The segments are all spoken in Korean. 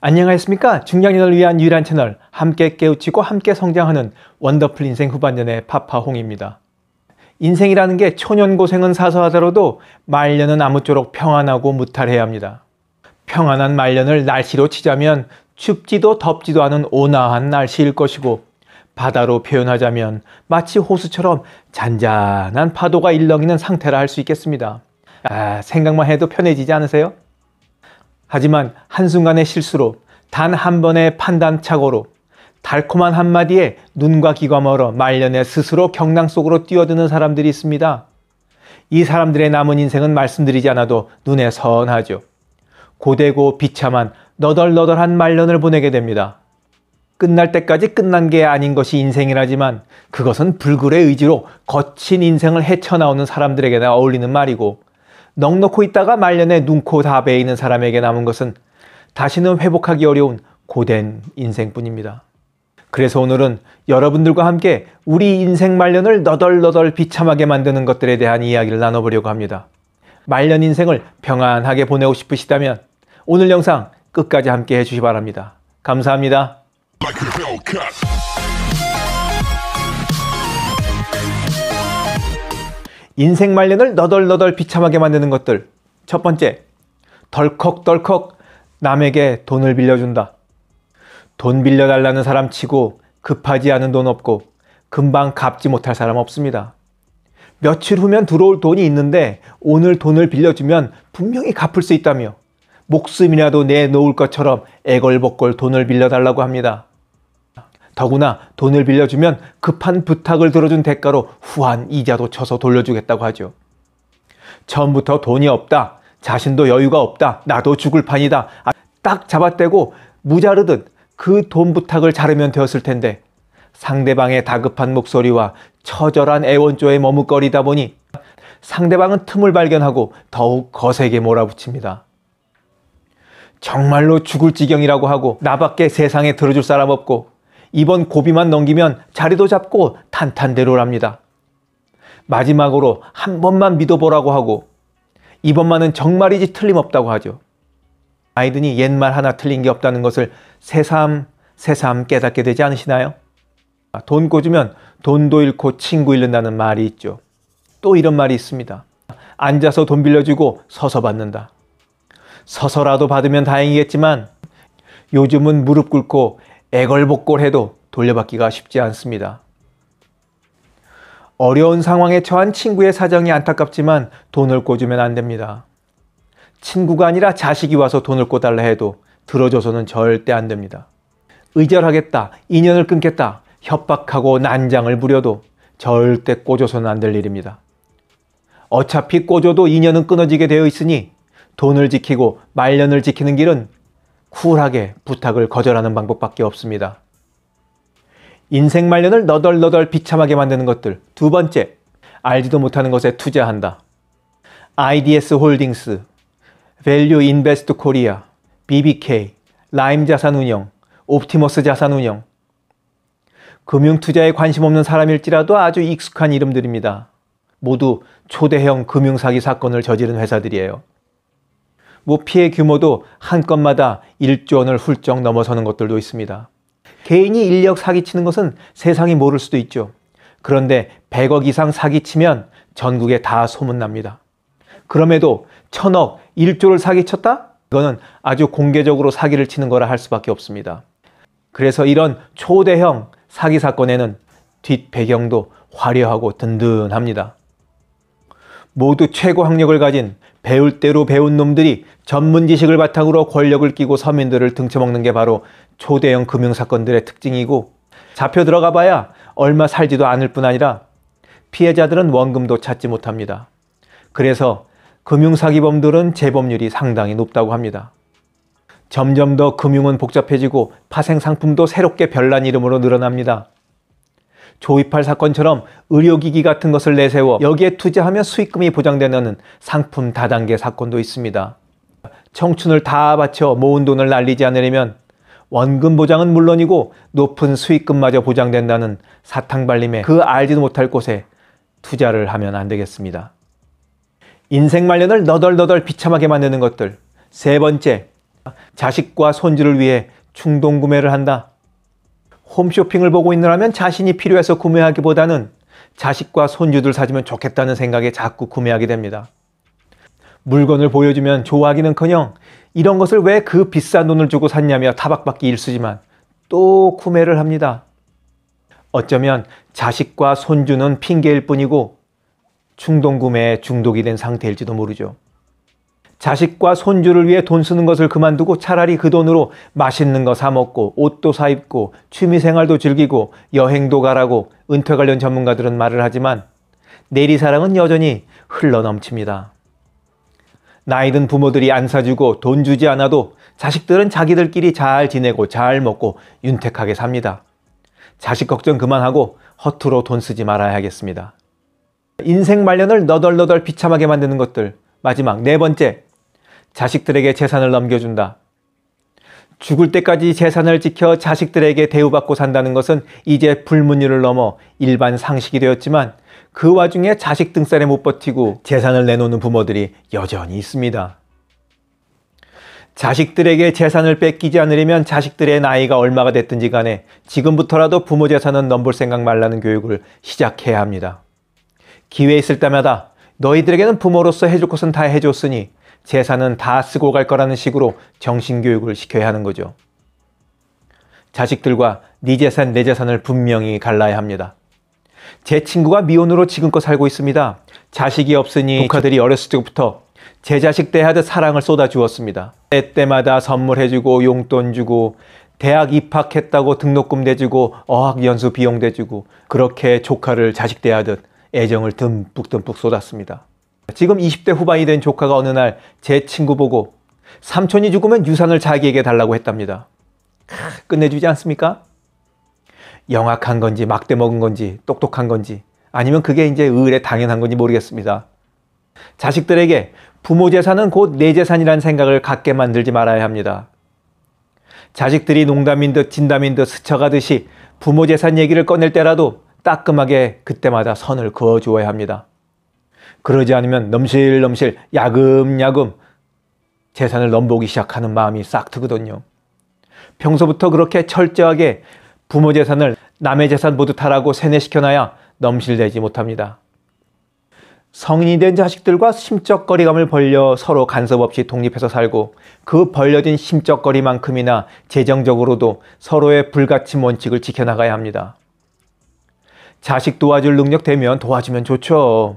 안녕하십니까 중장년을 위한 유일한 채널 함께 깨우치고 함께 성장하는 원더풀 인생 후반년의 파파홍입니다 인생이라는 게 초년 고생은 사소하더라도 말년은 아무쪼록 평안하고 무탈해야 합니다 평안한 말년을 날씨로 치자면 춥지도 덥지도 않은 온화한 날씨일 것이고 바다로 표현하자면 마치 호수처럼 잔잔한 파도가 일렁이는 상태라 할 수 있겠습니다 아 생각만 해도 편해지지 않으세요? 하지만 한순간의 실수로 단 한 번의 판단착오로 달콤한 한마디에 눈과 귀가 멀어 말년에 스스로 경랑 속으로 뛰어드는 사람들이 있습니다. 이 사람들의 남은 인생은 말씀드리지 않아도 눈에 선하죠. 고되고 비참한 너덜너덜한 말년을 보내게 됩니다. 끝날 때까지 끝난 게 아닌 것이 인생이라지만 그것은 불굴의 의지로 거친 인생을 헤쳐나오는 사람들에게나 어울리는 말이고 넉넉히 있다가 말년에 눈코 다 베이는 사람에게 남은 것은 다시는 회복하기 어려운 고된 인생뿐입니다. 그래서 오늘은 여러분들과 함께 우리 인생 말년을 너덜너덜 비참하게 만드는 것들에 대한 이야기를 나눠보려고 합니다. 말년 인생을 평안하게 보내고 싶으시다면 오늘 영상 끝까지 함께 해주시 바랍니다. 감사합니다. 인생 말년을 너덜너덜 비참하게 만드는 것들. 첫 번째, 덜컥덜컥 남에게 돈을 빌려준다. 돈 빌려달라는 사람 치고 급하지 않은 돈 없고 금방 갚지 못할 사람 없습니다. 며칠 후면 들어올 돈이 있는데 오늘 돈을 빌려주면 분명히 갚을 수 있다며 목숨이라도 내놓을 것처럼 애걸복걸 돈을 빌려달라고 합니다. 더구나 돈을 빌려주면 급한 부탁을 들어준 대가로 후한 이자도 쳐서 돌려주겠다고 하죠. 처음부터 돈이 없다, 자신도 여유가 없다, 나도 죽을 판이다. 아, 딱 잡아떼고 무자르듯 그 돈 부탁을 자르면 되었을 텐데 상대방의 다급한 목소리와 처절한 애원조에 머뭇거리다 보니 상대방은 틈을 발견하고 더욱 거세게 몰아붙입니다. 정말로 죽을 지경이라고 하고 나밖에 세상에 들어줄 사람 없고 이번 고비만 넘기면 자리도 잡고 탄탄대로랍니다. 마지막으로 한 번만 믿어보라고 하고 이번만은 정말이지 틀림없다고 하죠. 아이든이 옛말 하나 틀린 게 없다는 것을 새삼 새삼 깨닫게 되지 않으시나요? 아, 돈 꽂으면 돈도 잃고 친구 잃는다는 말이 있죠. 또 이런 말이 있습니다. 앉아서 돈 빌려주고 서서 받는다. 서서라도 받으면 다행이겠지만 요즘은 무릎 꿇고 애걸복걸해도 돌려받기가 쉽지 않습니다. 어려운 상황에 처한 친구의 사정이 안타깝지만 돈을 꿔주면 안 됩니다. 친구가 아니라 자식이 와서 돈을 꿔달라 해도 들어줘서는 절대 안 됩니다. 의절하겠다, 인연을 끊겠다, 협박하고 난장을 부려도 절대 꿔줘서는 안 될 일입니다. 어차피 꿔줘도 인연은 끊어지게 되어 있으니 돈을 지키고 말년을 지키는 길은 쿨하게 부탁을 거절하는 방법밖에 없습니다. 인생 말년을 너덜너덜 비참하게 만드는 것들. 두 번째, 알지도 못하는 것에 투자한다. IDS 홀딩스, 밸류 인베스트 코리아, BBK, 라임 자산운용, 옵티머스 자산운용. 금융투자에 관심 없는 사람일지라도 아주 익숙한 이름들입니다. 모두 초대형 금융사기 사건을 저지른 회사들이에요. 뭐 피해 규모도 한 건마다 1조 원을 훌쩍 넘어서는 것들도 있습니다. 개인이 인력 사기치는 것은 세상이 모를 수도 있죠. 그런데 100억 이상 사기치면 전국에 다 소문납니다. 그럼에도 천억, 1조를 사기쳤다? 이거는 아주 공개적으로 사기를 치는 거라 할 수밖에 없습니다. 그래서 이런 초대형 사기 사건에는 뒷배경도 화려하고 든든합니다. 모두 최고 학력을 가진 배울 대로 배운 놈들이 전문 지식을 바탕으로 권력을 끼고 서민들을 등쳐먹는 게 바로 초대형 금융사건들의 특징이고 잡혀 들어가 봐야 얼마 살지도 않을 뿐 아니라 피해자들은 원금도 찾지 못합니다. 그래서 금융사기범들은 재범률이 상당히 높다고 합니다. 점점 더 금융은 복잡해지고 파생상품도 새롭게 별난 이름으로 늘어납니다. 조이팔 사건처럼 의료기기 같은 것을 내세워 여기에 투자하면 수익금이 보장되는 상품 다단계 사건도 있습니다. 청춘을 다 바쳐 모은 돈을 날리지 않으려면 원금 보장은 물론이고 높은 수익금마저 보장된다는 사탕발림에 그 알지도 못할 곳에 투자를 하면 안 되겠습니다. 인생 말년을 너덜너덜 비참하게 만드는 것들. 세 번째, 자식과 손주를 위해 충동 구매를 한다. 홈쇼핑을 보고 있느라면 자신이 필요해서 구매하기보다는 자식과 손주들 사주면 좋겠다는 생각에 자꾸 구매하게 됩니다. 물건을 보여주면 좋아하기는커녕 이런 것을 왜 그 비싼 돈을 주고 샀냐며 타박받기 일쑤지만 또 구매를 합니다. 어쩌면 자식과 손주는 핑계일 뿐이고 충동구매에 중독이 된 상태일지도 모르죠. 자식과 손주를 위해 돈 쓰는 것을 그만두고 차라리 그 돈으로 맛있는 거 사 먹고 옷도 사 입고 취미 생활도 즐기고 여행도 가라고 은퇴 관련 전문가들은 말을 하지만 내리 사랑은 여전히 흘러 넘칩니다. 나이든 부모들이 안 사주고 돈 주지 않아도 자식들은 자기들끼리 잘 지내고 잘 먹고 윤택하게 삽니다. 자식 걱정 그만하고 허투루 돈 쓰지 말아야겠습니다. 인생 말년을 너덜너덜 비참하게 만드는 것들. 마지막 네 번째, 자식들에게 재산을 넘겨준다. 죽을 때까지 재산을 지켜 자식들에게 대우받고 산다는 것은 이제 불문율을 넘어 일반 상식이 되었지만 그 와중에 자식 등살에 못 버티고 재산을 내놓는 부모들이 여전히 있습니다. 자식들에게 재산을 뺏기지 않으려면 자식들의 나이가 얼마가 됐든지 간에 지금부터라도 부모 재산은 넘볼 생각 말라는 교육을 시작해야 합니다. 기회 있을 때마다 너희들에게는 부모로서 해줄 것은 다 해줬으니 재산은 다 쓰고 갈 거라는 식으로 정신교육을 시켜야 하는 거죠. 자식들과 네 재산, 내 재산을 분명히 갈라야 합니다. 제 친구가 미혼으로 지금껏 살고 있습니다. 자식이 없으니 조카들이 어렸을 때부터 제 자식 대하듯 사랑을 쏟아주었습니다. 때때마다 선물해주고 용돈 주고 대학 입학했다고 등록금 대주고 어학연수 비용 대주고 그렇게 조카를 자식 대하듯 애정을 듬뿍듬뿍 쏟았습니다. 지금 20대 후반이 된 조카가 어느 날 제 친구 보고 삼촌이 죽으면 유산을 자기에게 달라고 했답니다. 끝내주지 않습니까? 영악한 건지 막대 먹은 건지 똑똑한 건지 아니면 그게 이제 의뢰 당연한 건지 모르겠습니다. 자식들에게 부모 재산은 곧 내 재산이라는 생각을 갖게 만들지 말아야 합니다. 자식들이 농담인 듯 진담인 듯 스쳐가듯이 부모 재산 얘기를 꺼낼 때라도 따끔하게 그때마다 선을 그어 주어야 합니다. 그러지 않으면 넘실넘실 야금야금 재산을 넘보기 시작하는 마음이 싹 트거든요. 평소부터 그렇게 철저하게 부모 재산을 남의 재산 모두 타라고 세뇌시켜놔야 넘실대지 못합니다. 성인이 된 자식들과 심적 거리감을 벌려 서로 간섭 없이 독립해서 살고 그 벌려진 심적 거리만큼이나 재정적으로도 서로의 불가침 원칙을 지켜나가야 합니다. 자식 도와줄 능력 되면 도와주면 좋죠.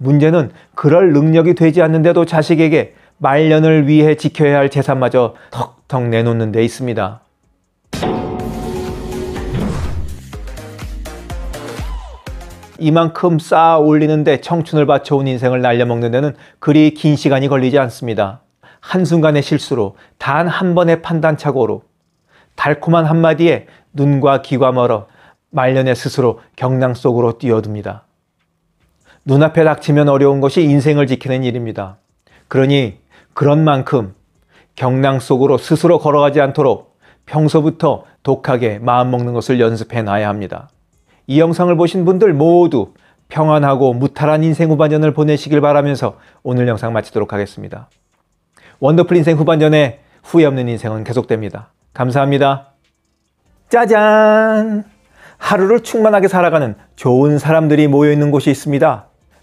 문제는 그럴 능력이 되지 않는데도 자식에게 말년을 위해 지켜야 할 재산마저 턱턱 내놓는 데 있습니다. 이만큼 쌓아 올리는데 청춘을 바쳐온 인생을 날려먹는 데는 그리 긴 시간이 걸리지 않습니다. 한순간의 실수로, 단 한 번의 판단착오로, 달콤한 한마디에 눈과 귀가 멀어 말년에 스스로 경랑 속으로 뛰어듭니다. 눈앞에 닥치면 어려운 것이 인생을 지키는 일입니다. 그러니 그런 만큼 경랑 속으로 스스로 걸어가지 않도록 평소부터 독하게 마음먹는 것을 연습해 놔야 합니다. 이 영상을 보신 분들 모두 평안하고 무탈한 인생 후반전을 보내시길 바라면서 오늘 영상 마치도록 하겠습니다. 원더풀 인생 후반전에 후회 없는 인생은 계속됩니다. 감사합니다. 짜잔! 하루를 충만하게 살아가는 좋은 사람들이 모여있는 곳이 있습니다.